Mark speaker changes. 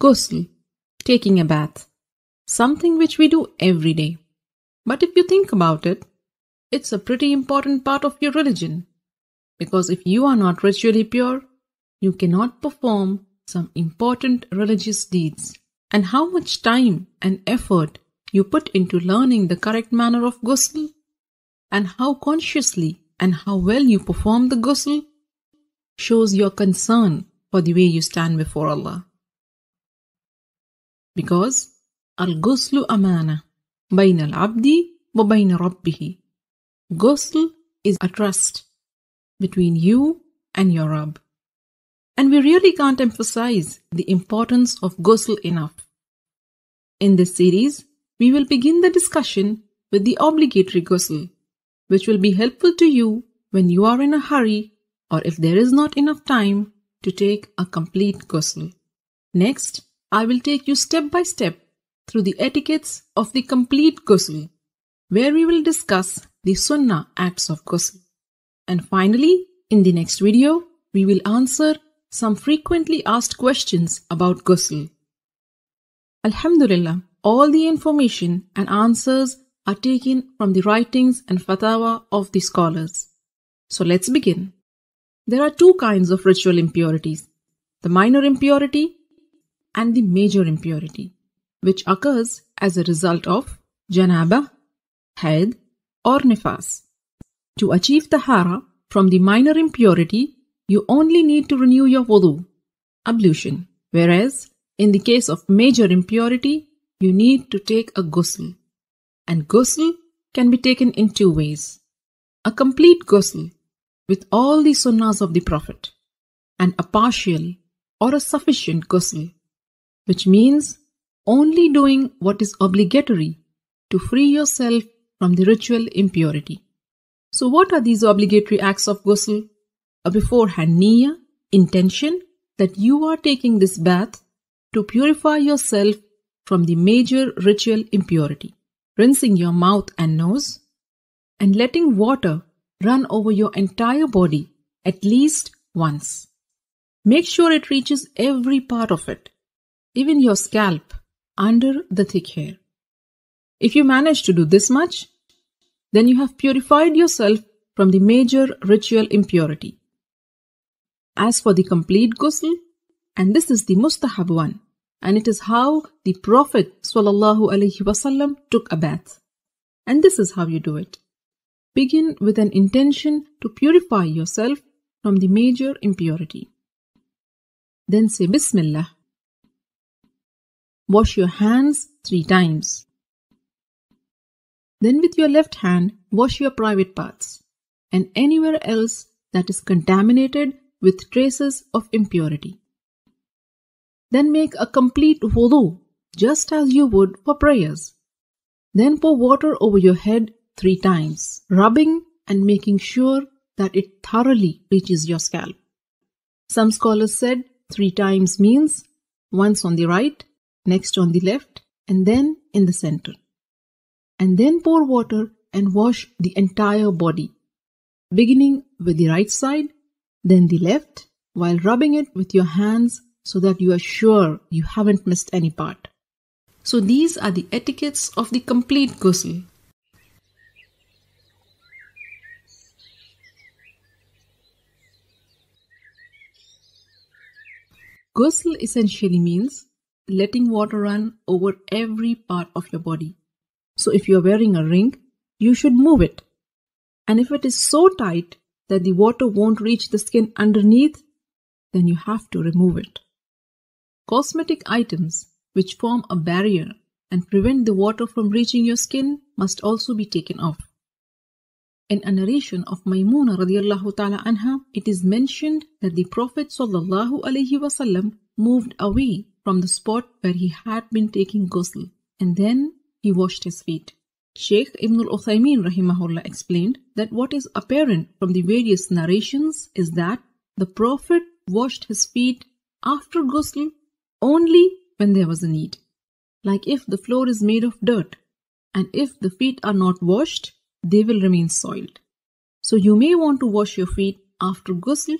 Speaker 1: Ghusl, taking a bath, something which we do every day. But if you think about it, it's a pretty important part of your religion. Because if you are not ritually pure, you cannot perform some important religious deeds. And how much time and effort you put into learning the correct manner of ghusl, and how consciously and how well you perform the ghusl, shows your concern for the way you stand before Allah because الغسل أمانة بين العبد وبين ربه غسل is a trust between you and your Rabb. And we really can't emphasize the importance of ghusl enough. In this series, we will begin the discussion with the obligatory ghusl, which will be helpful to you when you are in a hurry or if there is not enough time to take a complete ghusl. Next, I will take you step by step through the etiquettes of the complete ghusl, where we will discuss the sunnah acts of ghusl. And finally, in the next video, we will answer some frequently asked questions about ghusl. Alhamdulillah, all the information and answers are taken from the writings and fatwa of the scholars. So let's begin. There are two kinds of ritual impurities the minor impurity and the major impurity, which occurs as a result of janaba, haid, or nifas. To achieve tahara from the minor impurity, you only need to renew your wudu, ablution, whereas in the case of major impurity, you need to take a ghusl. And ghusl can be taken in two ways. A complete ghusl with all the sunnas of the Prophet, and a partial or a sufficient ghusl which means only doing what is obligatory to free yourself from the ritual impurity. So, what are these obligatory acts of ghusl? A beforehand niya, intention that you are taking this bath to purify yourself from the major ritual impurity, rinsing your mouth and nose, and letting water run over your entire body at least once. Make sure it reaches every part of it even your scalp, under the thick hair. If you manage to do this much, then you have purified yourself from the major ritual impurity. As for the complete ghusl, and this is the mustahab one, and it is how the Prophet ﷺ took a bath. And this is how you do it. Begin with an intention to purify yourself from the major impurity. Then say Bismillah Wash your hands three times. Then, with your left hand, wash your private parts and anywhere else that is contaminated with traces of impurity. Then make a complete wudu, just as you would for prayers. Then pour water over your head three times, rubbing and making sure that it thoroughly reaches your scalp. Some scholars said three times means once on the right, next on the left, and then in the center. And then pour water and wash the entire body, beginning with the right side, then the left, while rubbing it with your hands so that you are sure you haven't missed any part. So these are the etiquettes of the complete ghusl. Ghusl essentially means letting water run over every part of your body. So if you're wearing a ring, you should move it. And if it is so tight that the water won't reach the skin underneath, then you have to remove it. Cosmetic items which form a barrier and prevent the water from reaching your skin must also be taken off. In a narration of Maymuna radiallahu ta'ala anha, it is mentioned that the Prophet sallallahu alaihi wasallam moved away from the spot where he had been taking ghusl, and then he washed his feet. Sheikh Ibn al-Uthaymeen rahimahullah explained that what is apparent from the various narrations is that the Prophet washed his feet after ghusl only when there was a need. Like if the floor is made of dirt, and if the feet are not washed, they will remain soiled. So you may want to wash your feet after ghusl